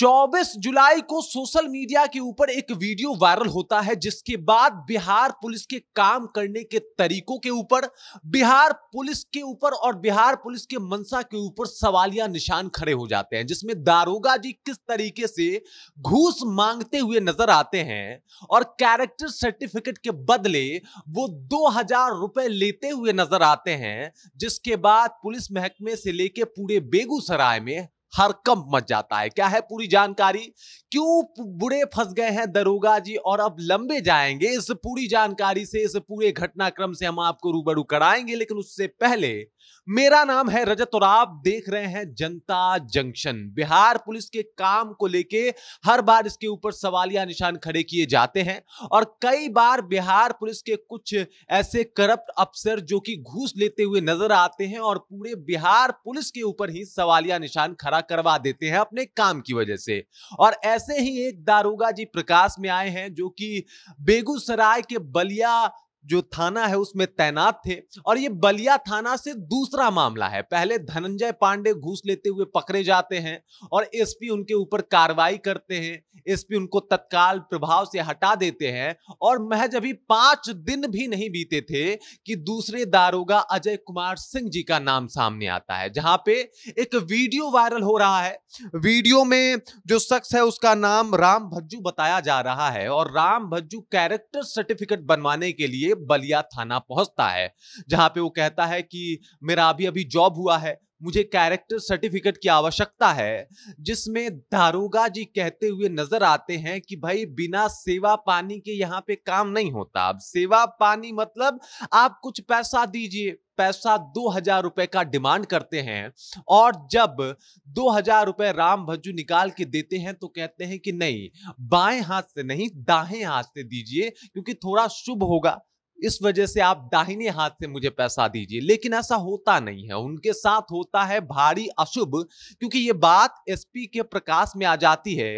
24 जुलाई को social media के ऊपर एक वीडियो वायरल होता है जिसके बाद बिहार पुलिस के काम करने के तरीकों के ऊपर बिहार पुलिस के ऊपर और बिहार पुलिस के मनसा के ऊपर सवालिया निशान खड़े हो जाते हैं जिसमें दारोगा जी किस तरीके से घूस मांगते हुए नजर आते हैं और कैरेक्टर सर्टिफिकेट के बदले वो दो हजार रुपए लेते हुए नजर आते हैं जिसके बाद पुलिस महकमे से लेके पूरे बेगूसराय में हरकंप मच जाता है क्या है पूरी जानकारी क्यों बुढ़े फंस गए हैं दरोगा जी और अब लंबे जाएंगे इस पूरी जानकारी से इस पूरे घटनाक्रम से हम आपको रूबरू कराएंगे लेकिन उससे पहले मेरा नाम है रजत और आप देख रहे हैं जनता जंक्शन बिहार पुलिस के काम को लेके हर बार इसके ऊपर सवालिया निशान खड़े किए जाते हैं और कई बार बिहार पुलिस के कुछ ऐसे करप्ट अफसर जो कि घूस लेते हुए नजर आते हैं और पूरे बिहार पुलिस के ऊपर ही सवालिया निशान खड़ा खड़ा करवा देते हैं अपने काम की वजह से और ऐसे ही एक दारोगा जी प्रकाश में आए हैं जो कि बेगूसराय के बलिया जो थाना है उसमें तैनात थे और ये बलिया थाना से दूसरा मामला है पहले धनंजय पांडे घूस लेते हुए पकड़े जाते हैं और एसपी उनके ऊपर कार्रवाई करते हैं एसपी उनको तत्काल प्रभाव से हटा देते हैं और महज अभी पांच दिन भी नहीं बीते थे कि दूसरे दारोगा अजय कुमार सिंह जी का नाम सामने आता है जहां पे एक वीडियो वायरल हो रहा है वीडियो में जो शख्स है उसका नाम राम भज्जू बताया जा रहा है और राम भज्जू कैरेक्टर सर्टिफिकेट बनवाने के लिए लिए बलिया थाना पहुंचता है जहां पे वो कहता है कि मेरा अभी अभी जॉब हुआ है मुझे कैरेक्टर सर्टिफिकेट की आवश्यकता है जिसमें दारोगा जी कहते हुए नजर आते हैं कि भाई बिना सेवा पानी के यहाँ पे काम नहीं होता अब सेवा पानी मतलब आप कुछ पैसा दीजिए पैसा दो हजार रुपए का डिमांड करते हैं और जब दो हजार रुपए राम भज्जू निकाल के देते हैं तो कहते हैं कि नहीं बाएं हाथ से नहीं दाहें हाथ से दीजिए क्योंकि थोड़ा शुभ होगा इस वजह से आप दाहिने हाथ से मुझे पैसा दीजिए लेकिन ऐसा होता नहीं है उनके साथ होता है भारी अशुभ क्योंकि ये बात एसपी के प्रकाश में आ जाती है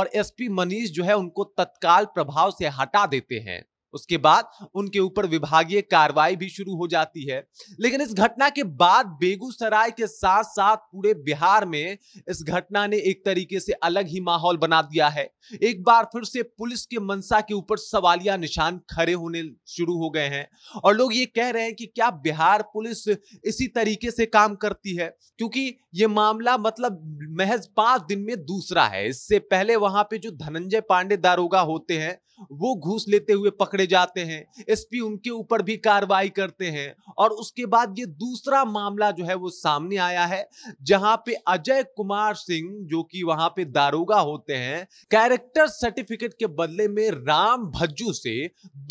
और एसपी मनीष जो है उनको तत्काल प्रभाव से हटा देते हैं उसके बाद उनके ऊपर विभागीय कार्रवाई भी शुरू हो जाती है लेकिन इस घटना के बाद बेगूसराय के साथ साथ पूरे बिहार में इस घटना ने एक तरीके से अलग ही माहौल बना दिया है एक बार फिर से पुलिस के मनसा के ऊपर सवालिया निशान खड़े होने शुरू हो गए हैं और लोग ये कह रहे हैं कि क्या बिहार पुलिस इसी तरीके से काम करती है क्योंकि ये मामला मतलब महज पांच दिन में दूसरा है इससे पहले वहां पे जो धनंजय पांडे दारोगा होते हैं वो घूस लेते हुए पकड़े पकड़े जाते हैं एसपी उनके ऊपर भी कार्रवाई करते हैं और उसके बाद ये दूसरा मामला जो है वो सामने आया है जहां पे अजय कुमार सिंह जो कि वहां पे दारोगा होते हैं कैरेक्टर सर्टिफिकेट के बदले में राम भज्जू से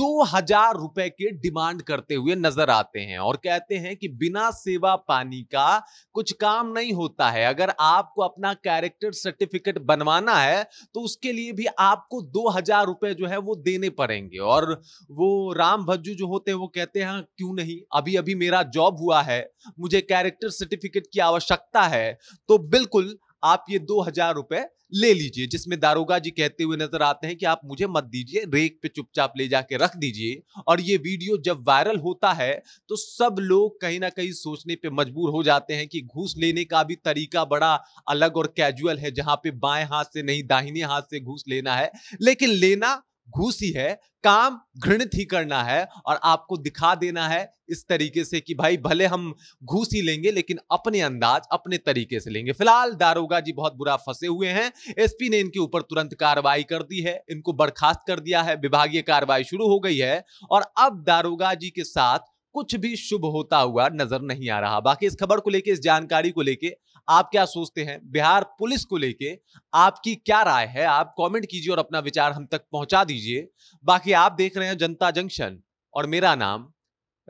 दो हजार रुपए के डिमांड करते हुए नजर आते हैं और कहते हैं कि बिना सेवा पानी का कुछ काम नहीं होता है अगर आपको अपना कैरेक्टर सर्टिफिकेट बनवाना है तो उसके लिए भी आपको दो हजार रुपए जो है वो देने पड़ेंगे और वो राम भज्जू जो होते हैं वो कहते हैं हाँ, क्यों नहीं अभी अभी मेरा जॉब हुआ है मुझे कैरेक्टर सर्टिफिकेट की आवश्यकता है तो बिल्कुल आप ये दो हजार रुपए ले लीजिए जिसमें दारोगा जी कहते हुए नजर आते हैं कि आप मुझे मत दीजिए रेक पे चुपचाप ले जाके रख दीजिए और ये वीडियो जब वायरल होता है तो सब लोग कहीं ना कहीं सोचने पे मजबूर हो जाते हैं कि घूस लेने का भी तरीका बड़ा अलग और कैजुअल है जहां पे बाएं हाथ से नहीं दाहिने हाथ से घूस लेना है लेकिन लेना घूस ही है काम घृणित ही करना है और आपको दिखा देना है इस तरीके से कि भाई भले हम घूस ही लेंगे लेकिन अपने अंदाज अपने तरीके से लेंगे फिलहाल दारोगा जी बहुत बुरा फंसे हुए हैं एसपी ने इनके ऊपर तुरंत कार्रवाई कर दी है इनको बर्खास्त कर दिया है विभागीय कार्रवाई शुरू हो गई है और अब दारोगा जी के साथ कुछ भी शुभ होता हुआ नजर नहीं आ रहा बाकी इस खबर को लेके इस जानकारी को लेके आप क्या सोचते हैं बिहार पुलिस को लेके आपकी क्या राय है आप कमेंट कीजिए और अपना विचार हम तक पहुंचा दीजिए बाकी आप देख रहे हैं जनता जंक्शन और मेरा नाम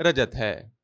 रजत है